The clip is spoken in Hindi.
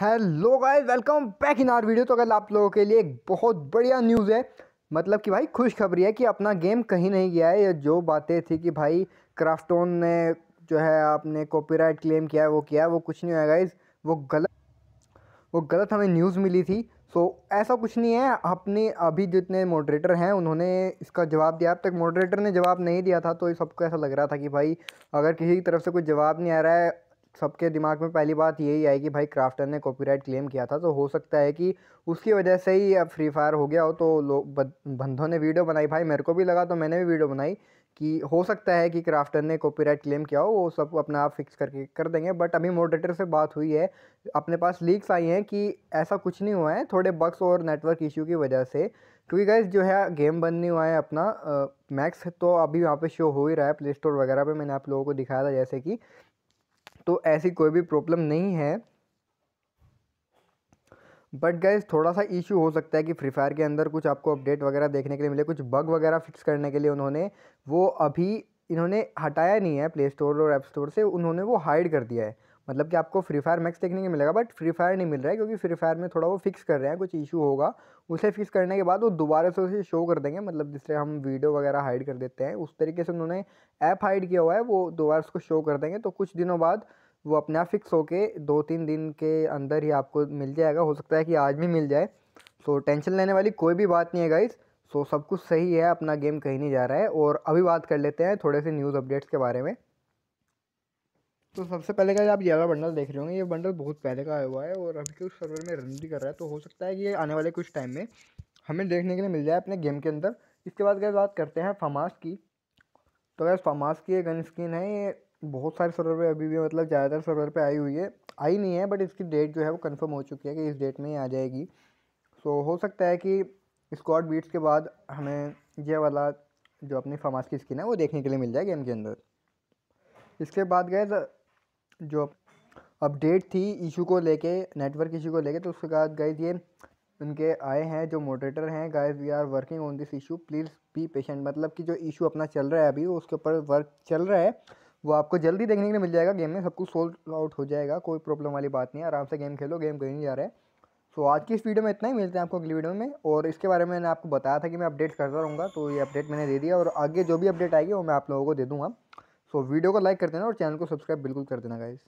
hello guys welcome back in our video तो कल आप लोगों के लिए एक बहुत बढ़िया न्यूज़ है मतलब कि भाई खुशखबरी है कि अपना गेम कहीं नहीं गया है जो बातें थी कि भाई क्राफ्टोन ने जो है आपने कॉपीराइट क्लेम किया है वो किया है वो कुछ नहीं है गाइस वो गलत वो गलत हमें न्यूज़ मिली थी सो ऐसा कुछ नहीं है अपने अभी जितने मॉडरेटर हैं उन्होंने इसका जवाब दिया अब तक मॉडरेटर ने जवाब नहीं दिया था तो सबको ऐसा लग रहा था कि भाई अगर किसी की तरफ से कोई जवाब नहीं आ रहा है सबके दिमाग में पहली बात यही आई कि भाई क्राफ्टर ने कॉपीराइट क्लेम किया था तो हो सकता है कि उसकी वजह से ही अब फ्री फायर हो गया हो तो लोग बंधों ने वीडियो बनाई भाई मेरे को भी लगा तो मैंने भी वीडियो बनाई कि हो सकता है कि क्राफ्टर ने कॉपीराइट क्लेम किया हो वो सब अपना आप फिक्स करके कर देंगे बट अभी मोडरेटर से बात हुई है अपने पास लीक्स आई हैं कि ऐसा कुछ नहीं हुआ है थोड़े बक्स और नेटवर्क इशू की वजह से क्योंकि गैस जो है गेम बंद नहीं हुआ है अपना मैक्स तो अभी वहाँ पे शो हो ही रहा है प्ले स्टोर वगैरह पे मैंने आप लोगों को दिखाया था जैसे कि तो ऐसी कोई भी प्रॉब्लम नहीं है बट गैस थोड़ा सा इशू हो सकता है कि फ्री फायर के अंदर कुछ आपको अपडेट वगैरह देखने के लिए मिले कुछ बग वगैरह फिक्स करने के लिए उन्होंने वो अभी इन्होंने हटाया नहीं है प्ले स्टोर और ऐप स्टोर से उन्होंने वो हाइड कर दिया है मतलब कि आपको फ्री फायर मैक्स देखने को मिलेगा बट फ्री फायर नहीं मिल रहा है क्योंकि फ्री फायर में थोड़ा वो फिक्स कर रहे हैं कुछ इशू होगा उसे फिक्स करने के बाद वो दोबारा से उसे शो कर देंगे मतलब जिससे हम वीडियो वगैरह हाइड कर देते हैं उस तरीके से उन्होंने ऐप हाइड किया हुआ है वो दोबारा उसको शो कर देंगे तो कुछ दिनों बाद वो अपने आप फिक्स होकर दो तीन दिन के अंदर ही आपको मिल जाएगा हो सकता है कि आज भी मिल जाए सो टेंशन लेने वाली कोई भी बात नहीं है गाइज़ सो सब कुछ सही है अपना गेम कहीं नहीं जा रहा है और अभी बात कर लेते हैं थोड़े से न्यूज़ अपडेट्स के बारे में तो सबसे पहले का आप ये वाला बंडल देख रहे होंगे ये बंडल बहुत पहले का आया हुआ है और अभी के तो उस सर्वर में रन भी कर रहा है तो हो सकता है कि ये आने वाले कुछ टाइम में हमें देखने के लिए मिल जाए अपने गेम के अंदर इसके बाद अगर बात करते हैं फमास की तो अगर फमास की ये गन स्किन है ये बहुत सारे सर्वर पर अभी भी मतलब ज़्यादातर सर्वर पर आई हुई है आई नहीं है बट इसकी डेट जो है वो कन्फर्म हो चुकी है कि इस डेट में ही आ जाएगी सो हो सकता है कि स्कॉट बीट्स के बाद हमें यह वाला जो अपनी फमास की स्किन है वो देखने के लिए मिल जाए गेम के अंदर इसके बाद गए जो अपडेट थी इशू को लेके नेटवर्क इशू को लेके तो उसके बाद गाइज ये उनके आए हैं जो मॉडरेटर हैं guys we are working on this issue please be patient मतलब कि जो इशू अपना चल रहा है अभी उसके ऊपर वर्क चल रहा है वो आपको जल्दी देखने के लिए मिल जाएगा गेम में सब कुछ सोल्व आउट हो जाएगा कोई प्रॉब्लम वाली बात नहीं है आराम से गेम खेलो गेम कहीं नहीं जा रहा है सो so, आज की इस वीडियो में इतना ही मिलते हैं आपको अगली वीडियो में और इसके बारे में मैंने आपको बताया था कि मैं अपडेट करता रहूँगा तो ये अपडेट मैंने दे दिया और आगे जो भी अपडेट आएगी वो मैं आप लोगों को दे दूँगा सो वीडियो को लाइक कर देना और चैनल को सब्सक्राइब बिल्कुल कर देना गाइज़